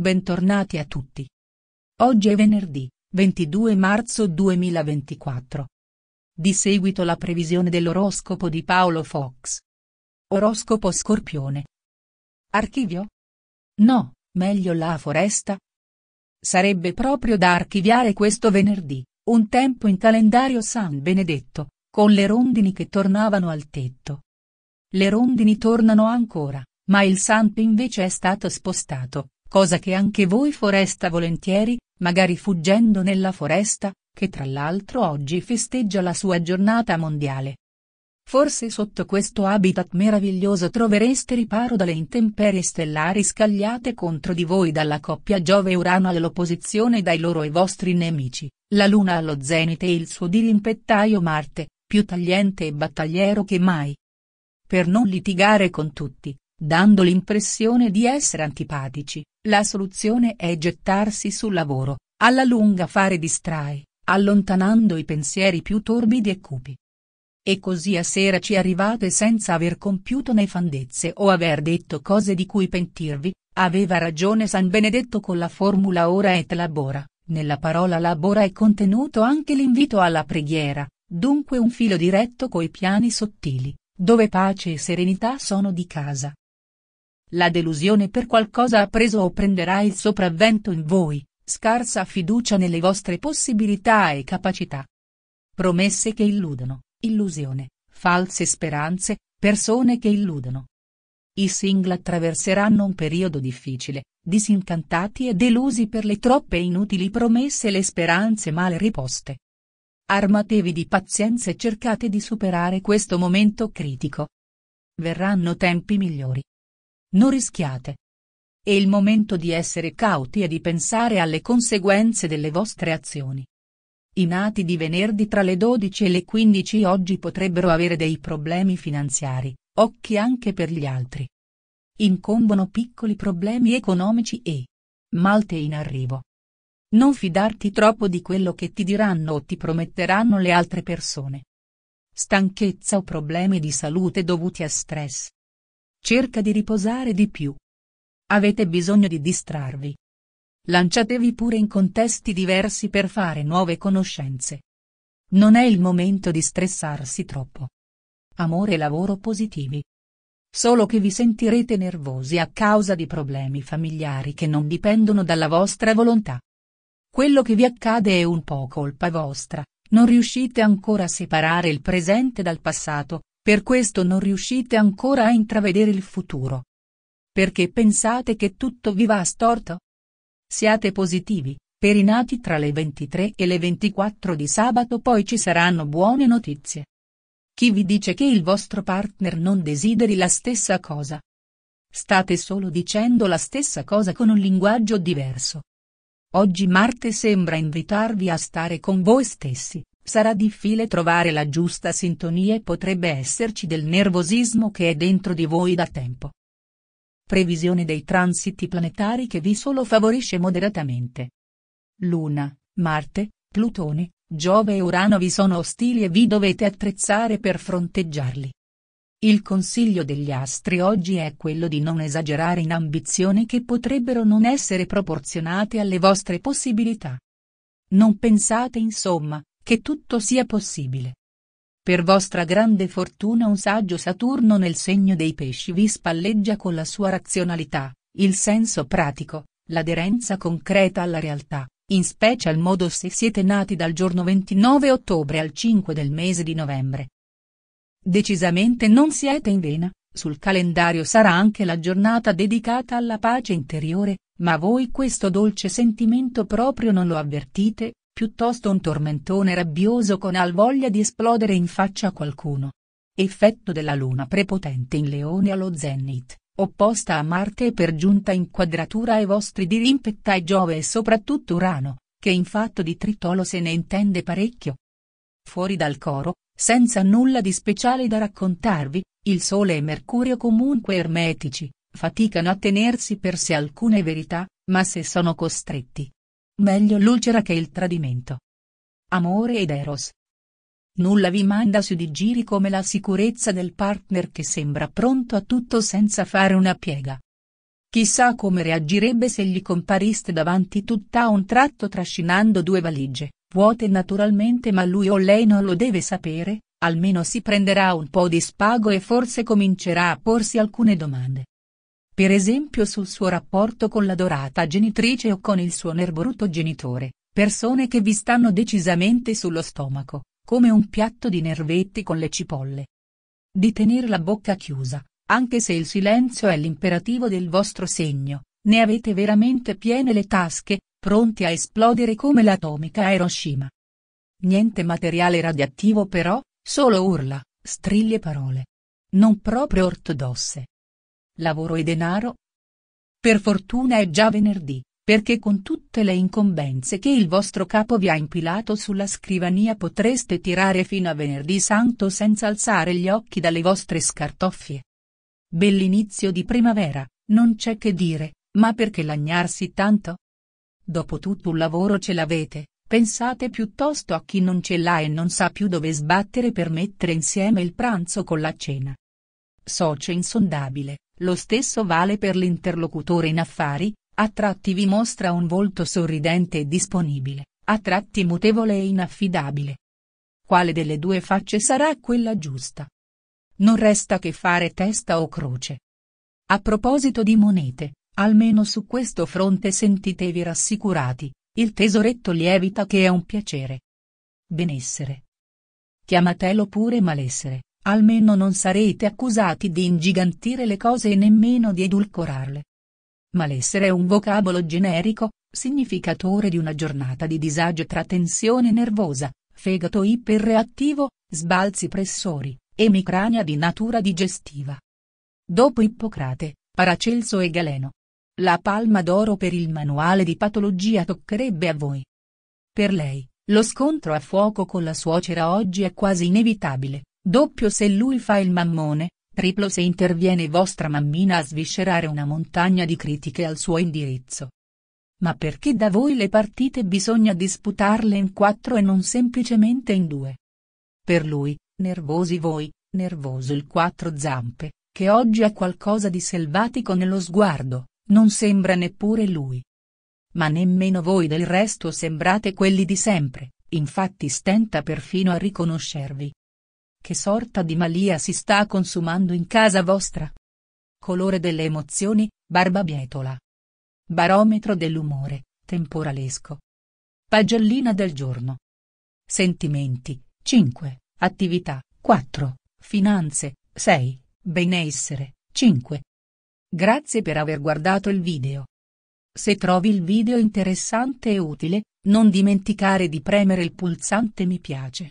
Bentornati a tutti. Oggi è venerdì, 22 marzo 2024. Di seguito la previsione dell'oroscopo di Paolo Fox. Oroscopo Scorpione. Archivio? No, meglio la foresta. Sarebbe proprio da archiviare questo venerdì, un tempo in calendario San Benedetto, con le rondini che tornavano al tetto. Le rondini tornano ancora, ma il santo invece è stato spostato, cosa che anche voi foresta volentieri, magari fuggendo nella foresta, che tra l'altro oggi festeggia la sua giornata mondiale. Forse sotto questo habitat meraviglioso trovereste riparo dalle intemperie stellari scagliate contro di voi dalla coppia Giove-Urano all'opposizione dai loro e vostri nemici, la Luna allo zenite e il suo dirimpettaio Marte, più tagliente e battagliero che mai. Per non litigare con tutti, dando l'impressione di essere antipatici, la soluzione è gettarsi sul lavoro, alla lunga fare distrai, allontanando i pensieri più torbidi e cupi. E così a sera ci arrivate senza aver compiuto né fandezze o aver detto cose di cui pentirvi, aveva ragione San Benedetto con la formula ora et labora, nella parola labora è contenuto anche l'invito alla preghiera, dunque un filo diretto coi piani sottili, dove pace e serenità sono di casa, la delusione per qualcosa appreso o prenderà il sopravvento in voi, scarsa fiducia nelle vostre possibilità e capacità. Promesse che illudono, illusione, false speranze, persone che illudono. I single attraverseranno un periodo difficile, disincantati e delusi per le troppe inutili promesse e le speranze male riposte. Armatevi di pazienza e cercate di superare questo momento critico. Verranno tempi migliori non rischiate. È il momento di essere cauti e di pensare alle conseguenze delle vostre azioni. I nati di venerdì tra le 12 e le 15 oggi potrebbero avere dei problemi finanziari, occhi anche per gli altri. Incombono piccoli problemi economici e malte in arrivo. Non fidarti troppo di quello che ti diranno o ti prometteranno le altre persone. Stanchezza o problemi di salute dovuti a stress. Cerca di riposare di più. Avete bisogno di distrarvi. Lanciatevi pure in contesti diversi per fare nuove conoscenze. Non è il momento di stressarsi troppo. Amore e lavoro positivi. Solo che vi sentirete nervosi a causa di problemi familiari che non dipendono dalla vostra volontà. Quello che vi accade è un po' colpa vostra, non riuscite ancora a separare il presente dal passato, per questo non riuscite ancora a intravedere il futuro. Perché pensate che tutto vi va storto? Siate positivi, per i nati tra le 23 e le 24 di sabato poi ci saranno buone notizie. Chi vi dice che il vostro partner non desideri la stessa cosa? State solo dicendo la stessa cosa con un linguaggio diverso. Oggi Marte sembra invitarvi a stare con voi stessi, Sarà difficile trovare la giusta sintonia e potrebbe esserci del nervosismo che è dentro di voi da tempo. Previsione dei transiti planetari che vi solo favorisce moderatamente. Luna, Marte, Plutone, Giove e Urano vi sono ostili e vi dovete attrezzare per fronteggiarli. Il consiglio degli astri oggi è quello di non esagerare in ambizioni che potrebbero non essere proporzionate alle vostre possibilità. Non pensate insomma, che tutto sia possibile. Per vostra grande fortuna un saggio Saturno nel segno dei pesci vi spalleggia con la sua razionalità, il senso pratico, l'aderenza concreta alla realtà, in special modo se siete nati dal giorno 29 ottobre al 5 del mese di novembre. Decisamente non siete in vena, sul calendario sarà anche la giornata dedicata alla pace interiore, ma voi questo dolce sentimento proprio non lo avvertite, piuttosto un tormentone rabbioso con al voglia di esplodere in faccia a qualcuno. Effetto della luna prepotente in leone allo zenit, opposta a Marte e per giunta in quadratura ai vostri dirimpetta e Giove e soprattutto Urano, che in fatto di tritolo se ne intende parecchio. Fuori dal coro, senza nulla di speciale da raccontarvi, il Sole e Mercurio comunque ermetici, faticano a tenersi per sé alcune verità, ma se sono costretti, Meglio l'ulcera che il tradimento. Amore ed Eros. Nulla vi manda su di giri come la sicurezza del partner che sembra pronto a tutto senza fare una piega. Chissà come reagirebbe se gli compariste davanti tutta un tratto trascinando due valigie, vuote naturalmente ma lui o lei non lo deve sapere, almeno si prenderà un po' di spago e forse comincerà a porsi alcune domande per esempio sul suo rapporto con la dorata genitrice o con il suo nerboruto genitore, persone che vi stanno decisamente sullo stomaco, come un piatto di nervetti con le cipolle. Di tenere la bocca chiusa, anche se il silenzio è l'imperativo del vostro segno, ne avete veramente piene le tasche, pronti a esplodere come l'atomica a Hiroshima. Niente materiale radioattivo però, solo urla, strilli e parole. Non proprio ortodosse lavoro e denaro? Per fortuna è già venerdì, perché con tutte le incombenze che il vostro capo vi ha impilato sulla scrivania potreste tirare fino a venerdì santo senza alzare gli occhi dalle vostre scartoffie. Bell'inizio di primavera, non c'è che dire, ma perché lagnarsi tanto? Dopo tutto un lavoro ce l'avete, pensate piuttosto a chi non ce l'ha e non sa più dove sbattere per mettere insieme il pranzo con la cena. Socio insondabile, lo stesso vale per l'interlocutore in affari, a tratti vi mostra un volto sorridente e disponibile, a tratti mutevole e inaffidabile. Quale delle due facce sarà quella giusta? Non resta che fare testa o croce. A proposito di monete, almeno su questo fronte sentitevi rassicurati, il tesoretto lievita che è un piacere. Benessere. Chiamatelo pure malessere. Almeno non sarete accusati di ingigantire le cose e nemmeno di edulcorarle. Malessere è un vocabolo generico, significatore di una giornata di disagio tra tensione nervosa, fegato iperreattivo, sbalzi pressori, emicrania di natura digestiva. Dopo Ippocrate, Paracelso e Galeno. La palma d'oro per il manuale di patologia toccherebbe a voi. Per lei, lo scontro a fuoco con la suocera oggi è quasi inevitabile. Doppio se lui fa il mammone, triplo se interviene vostra mammina a sviscerare una montagna di critiche al suo indirizzo. Ma perché da voi le partite bisogna disputarle in quattro e non semplicemente in due? Per lui, nervosi voi, nervoso il quattro zampe, che oggi ha qualcosa di selvatico nello sguardo, non sembra neppure lui. Ma nemmeno voi del resto sembrate quelli di sempre, infatti stenta perfino a riconoscervi. Che sorta di malia si sta consumando in casa vostra? Colore delle emozioni, barbabietola. Barometro dell'umore, temporalesco. Pagellina del giorno. Sentimenti, 5, attività, 4, finanze, 6, benessere, 5. Grazie per aver guardato il video. Se trovi il video interessante e utile, non dimenticare di premere il pulsante mi piace.